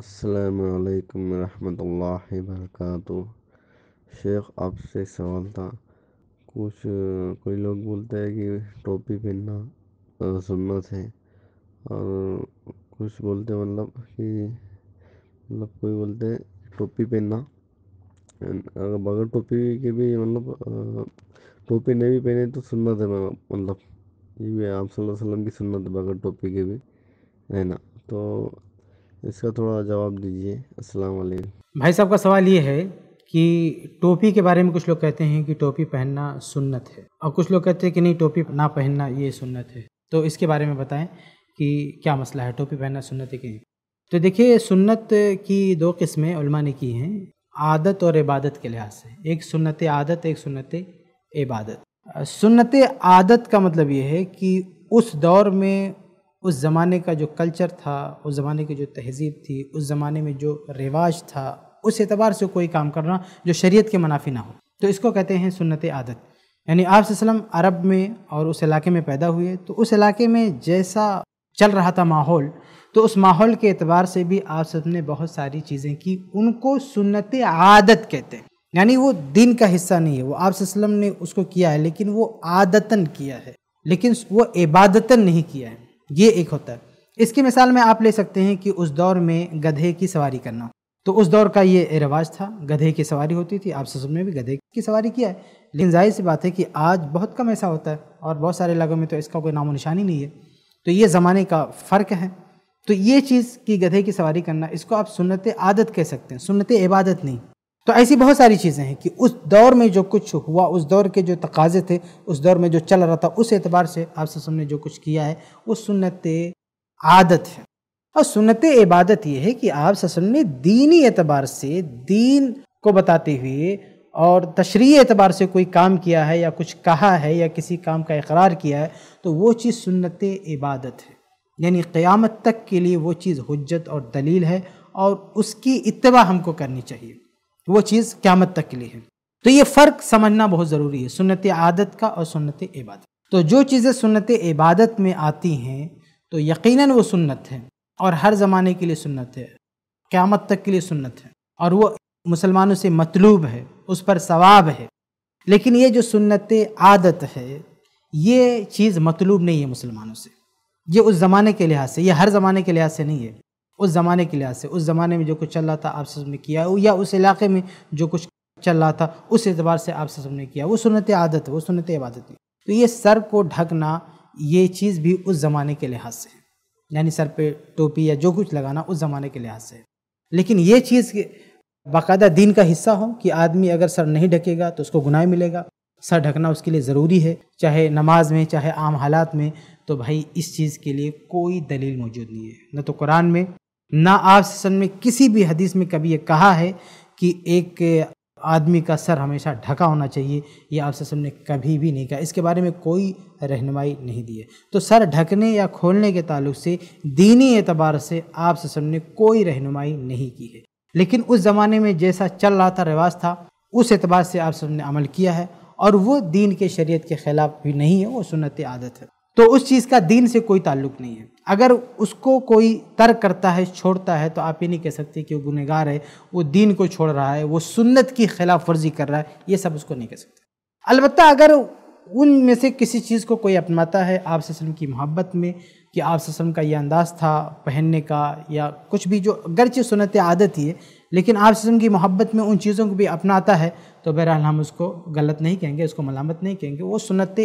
السلام علیکم ورحمۃ اللہ وبرکاتہ شیخ آپ سے ایک سوال تھا کچھ کوئی لوگ بولتے ہیں کہ ٹوپی پہننا سنت ہے اور کچھ بولتے ہیں مطلب کہ مطلب کوئی بولتے ہیں ٹوپی پہننا اگر بغیر ٹوپی کے بھی مطلب ٹوپی نہیں بھی پہنے تو سنت ہے مطلب یہ بھی آپ صلی اللہ علیہ وسلم کی سنت ہے بغیر ٹوپی کے بھی رہنا تو اس کا تھوڑا جواب دیجیے السلام علیکم بھائی صاحب کا سوال یہ ہے کہ ٹوپی کے بارے میں کچھ لوگ کہتے ہیں کہ ٹوپی پہننا سنت ہے اور کچھ لوگ کہتے ہیں کہ نہیں ٹوپی نہ پہننا یہ سنت ہے تو اس کے بارے میں بتائیں کہ کیا مسئلہ ہے ٹوپی پہننا سنت ہے کہ نہیں تو دیکھیے سنت کی دو قسمیں علماء نے کی ہیں عادت اور عبادت کے لحاظ سے ایک سنت عادت ایک سنت عبادت سنت عادت کا مطلب یہ ہے کہ اس دور میں اس زمانے کا جو کلچر تھا اس زمانے کی جو تہذیب تھی اس زمانے میں جو رواج تھا اس اعتبار سے کوئی کام کرنا جو شریعت کے منافی نہ ہو تو اس کو کہتے ہیں سنت عادت یعنی آپ وسلم عرب میں اور اس علاقے میں پیدا ہوئے تو اس علاقے میں جیسا چل رہا تھا ماحول تو اس ماحول کے اعتبار سے بھی آپ سب نے بہت ساری چیزیں کی ان کو سنت عادت کہتے ہیں یعنی وہ دین کا حصہ نہیں ہے وہ آپ وسلم نے اس کو کیا ہے لیکن وہ عادتاً کیا ہے لیکن وہ عبادتاً نہیں کیا ہے یہ ایک ہوتا ہے اس کی مثال میں آپ لے سکتے ہیں کہ اس دور میں گدھے کی سواری کرنا تو اس دور کا یہ رواج تھا گدھے کی سواری ہوتی تھی آپ سسم نے بھی گدھے کی سواری کیا ہے لیکن ظاہر سی بات ہے کہ آج بہت کم ایسا ہوتا ہے اور بہت سارے علاقوں میں تو اس کا کوئی نام و نشانی نہیں ہے تو یہ زمانے کا فرق ہے تو یہ چیز کہ گدھے کی سواری کرنا اس کو آپ سنت عادت کہہ سکتے ہیں سنت عبادت نہیں تو ایسی بہت ساری چیزیں ہیں کہ اس دور میں جو کچھ ہوا اس دور کے جو تقاضے تھے اس دور میں جو چل رہا تھا اس اعتبار سے آپ سل نے جو کچھ کیا ہے وہ سنت عادت ہے اور سنت عبادت یہ ہے کہ آپ صنف نے دینی اعتبار سے دین کو بتاتے ہوئے اور تشریح اعتبار سے کوئی کام کیا ہے یا کچھ کہا ہے یا کسی کام کا اقرار کیا ہے تو وہ چیز سنت عبادت ہے یعنی قیامت تک کے لیے وہ چیز حجت اور دلیل ہے اور اس کی اتباع ہم کو کرنی چاہیے وہ چیز قیامت تک کے لیے ہے تو یہ فرق سمجھنا بہت ضروری ہے سنت عادت کا اور سنت عبادت تو جو چیزیں سنت عبادت میں آتی ہیں تو یقیناً وہ سنت ہے اور ہر زمانے کے لیے سنت ہے قیامت تک کے لیے سنت ہے اور وہ مسلمانوں سے مطلوب ہے اس پر ثواب ہے لیکن یہ جو سنت عادت ہے یہ چیز مطلوب نہیں ہے مسلمانوں سے یہ اس زمانے کے لحاظ سے یہ ہر زمانے کے لحاظ سے نہیں ہے اس زمانے کے لحاظ سے اس زمانے میں جو کچھ چل رہا تھا آپ سب نے کیا یا اس علاقے میں جو کچھ چل رہا تھا اس اعتبار سے آپ سب نے کیا وہ سنت عادت ہے وہ سنت عبادت نہیں تو یہ سر کو ڈھکنا یہ چیز بھی اس زمانے کے لحاظ سے ہے یعنی سر پہ ٹوپی یا جو کچھ لگانا اس زمانے کے لحاظ سے لیکن یہ چیز باقاعدہ دین کا حصہ ہو کہ آدمی اگر سر نہیں ڈھکے گا تو اس کو گناہ ملے گا سر ڈھکنا اس کے لیے ضروری ہے چاہے نماز میں چاہے عام حالات میں تو بھائی اس چیز کے لیے کوئی دلیل موجود نہیں ہے نہ تو قرآن میں نہ آپ سے صن کسی بھی حدیث میں کبھی یہ کہا ہے کہ ایک آدمی کا سر ہمیشہ ڈھکا ہونا چاہیے یہ آپ سسم نے کبھی بھی نہیں کہا اس کے بارے میں کوئی رہنمائی نہیں دی ہے تو سر ڈھکنے یا کھولنے کے تعلق سے دینی اعتبار سے آپ سسم نے کوئی رہنمائی نہیں کی ہے لیکن اس زمانے میں جیسا چل رہا تھا رواج تھا اس اعتبار سے آپ سب نے عمل کیا ہے اور وہ دین کے شریعت کے خلاف بھی نہیں ہے وہ سنت عادت ہے تو اس چیز کا دین سے کوئی تعلق نہیں ہے اگر اس کو کوئی تر کرتا ہے چھوڑتا ہے تو آپ یہ نہیں کہہ سکتے کہ وہ گار ہے وہ دین کو چھوڑ رہا ہے وہ سنت کی خلاف ورزی کر رہا ہے یہ سب اس کو نہیں کہہ سکتے البتہ اگر ان میں سے کسی چیز کو کوئی اپناتا ہے آپ علیہ وسلم کی محبت میں کہ آپ علیہ وسلم کا یہ انداز تھا پہننے کا یا کچھ بھی جو گرچہ سنت عادت ہی ہے لیکن آپ وسلم کی محبت میں ان چیزوں کو بھی اپناتا ہے تو بہرحال ہم اس کو غلط نہیں کہیں گے اس کو ملامت نہیں کہیں گے وہ سنت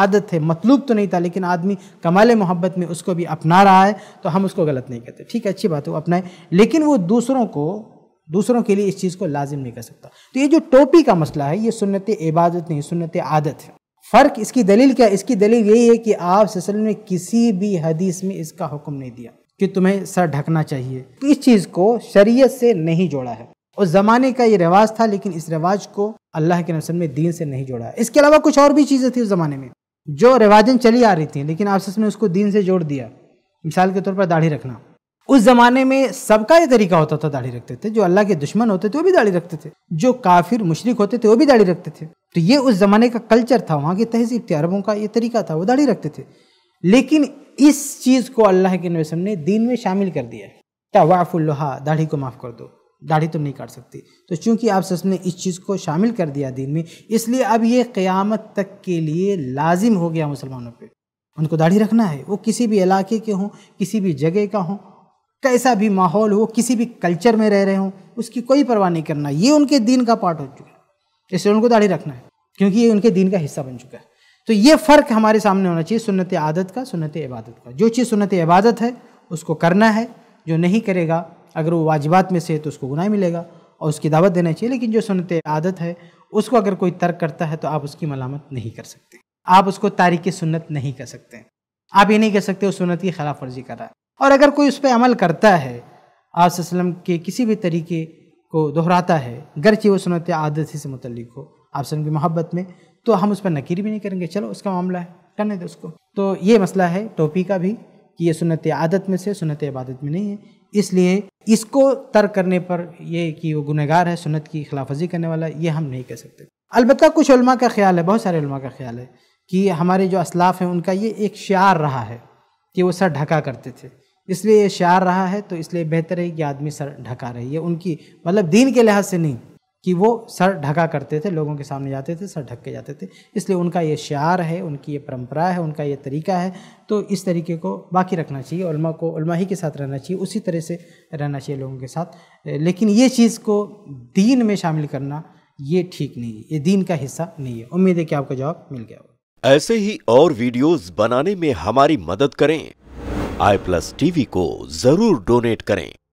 عادت ہے مطلوب تو نہیں تھا لیکن آدمی کمال محبت میں اس کو بھی اپنا رہا ہے تو ہم اس کو غلط نہیں کہتے ٹھیک ہے اچھی بات ہے وہ اپنائیں لیکن وہ دوسروں کو دوسروں کے لیے اس چیز کو لازم نہیں کر سکتا تو یہ جو ٹوپی کا مسئلہ ہے یہ سنت عبادت نہیں سنت عادت ہے فرق اس کی دلیل کیا اس کی دلیل یہی ہے کہ آپ سل نے کسی بھی حدیث میں اس کا حکم نہیں دیا کہ تمہیں سر ڈھکنا چاہیے تو اس چیز کو شریعت سے نہیں جوڑا ہے زمانے کا یہ رواج تھا لیکن اس رواج کو اللہ کے نوسم میں دین سے نہیں جوڑا اس کے علاوہ کچھ اور بھی چیزیں تھیں اس زمانے میں جو رواجیں چلی آ رہی تھیں لیکن آفس نے اس کو دین سے جوڑ دیا مثال کے طور پر داڑھی رکھنا اس زمانے میں سب کا یہ طریقہ ہوتا تھا داڑھی رکھتے تھے جو اللہ کے دشمن ہوتے تھے وہ بھی داڑھی رکھتے تھے جو کافر مشرق ہوتے تھے وہ بھی داڑھی رکھتے تھے تو یہ اس زمانے کا کلچر تھا وہاں کی تہذیب تھی عربوں کا یہ طریقہ تھا وہ داڑھی رکھتے تھے لیکن اس چیز کو اللہ کے نوسم نے دین میں شامل کر دیا ہے واف اللہ داڑھی کو معاف کر دو داڑھی تو نہیں کاٹ سکتی تو چونکہ آپ سس نے اس چیز کو شامل کر دیا دین میں اس لیے اب یہ قیامت تک کے لیے لازم ہو گیا مسلمانوں پہ ان کو داڑھی رکھنا ہے وہ کسی بھی علاقے کے ہوں کسی بھی جگہ کا ہوں کیسا بھی ماحول ہو کسی بھی کلچر میں رہ رہے ہوں اس کی کوئی پرواہ نہیں کرنا یہ ان کے دین کا پارٹ ہو چکا ہے اس لیے ان کو داڑھی رکھنا ہے کیونکہ یہ ان کے دین کا حصہ بن چکا ہے تو یہ فرق ہمارے سامنے ہونا چاہیے سنت عادت کا سنت عبادت کا جو چیز سنت عبادت ہے اس کو کرنا ہے جو نہیں کرے گا اگر وہ واجبات میں سے تو اس کو گناہ ملے گا اور اس کی دعوت دینا چاہیے لیکن جو سنت عادت ہے اس کو اگر کوئی ترک کرتا ہے تو آپ اس کی ملامت نہیں کر سکتے آپ اس کو تاریخ سنت نہیں کر سکتے آپ یہ نہیں کر سکتے سنت کی خلاف ورزی کر رہا ہے اور اگر کوئی اس پہ عمل کرتا ہے آپ وسلم کے کسی بھی طریقے کو دہراتا ہے گرچہ وہ سنت عادت ہی سے متعلق ہو آپ وسلم کی محبت میں تو ہم اس پر نکیر بھی نہیں کریں گے چلو اس کا معاملہ ہے کرنے دیں اس کو تو یہ مسئلہ ہے ٹوپی کا بھی کہ یہ سنت عادت میں سے سنت عبادت میں نہیں ہے اس لیے اس کو ترک کرنے پر یہ کہ وہ گنہ گار ہے سنت کی خلاف ورزی کرنے والا یہ ہم نہیں کہہ سکتے البتہ کچھ علماء کا خیال ہے بہت سارے علماء کا خیال ہے کہ ہمارے جو اسلاف ہیں ان کا یہ ایک شعار رہا ہے کہ وہ سر ڈھکا کرتے تھے اس لیے یہ شعار رہا ہے تو اس لیے بہتر ہے کہ آدمی سر ڈھکا رہے یہ ان کی مطلب دین کے لحاظ سے نہیں کہ وہ سر ڈھکا کرتے تھے لوگوں کے سامنے جاتے تھے سر ڈھک کے جاتے تھے اس لیے ان کا یہ شعار ہے ان کی یہ پرمپرا ہے ان کا یہ طریقہ ہے تو اس طریقے کو باقی رکھنا چاہیے علماء کو علماء ہی کے ساتھ رہنا چاہیے اسی طرح سے رہنا چاہیے لوگوں کے ساتھ لیکن یہ چیز کو دین میں شامل کرنا یہ ٹھیک نہیں ہے یہ دین کا حصہ نہیں ہے امید ہے کہ آپ کا جواب مل گیا ایسے ہی اور ویڈیوز بنانے میں ہماری مدد کریں آئی پلس ٹی وی کو ضرور ڈونیٹ کریں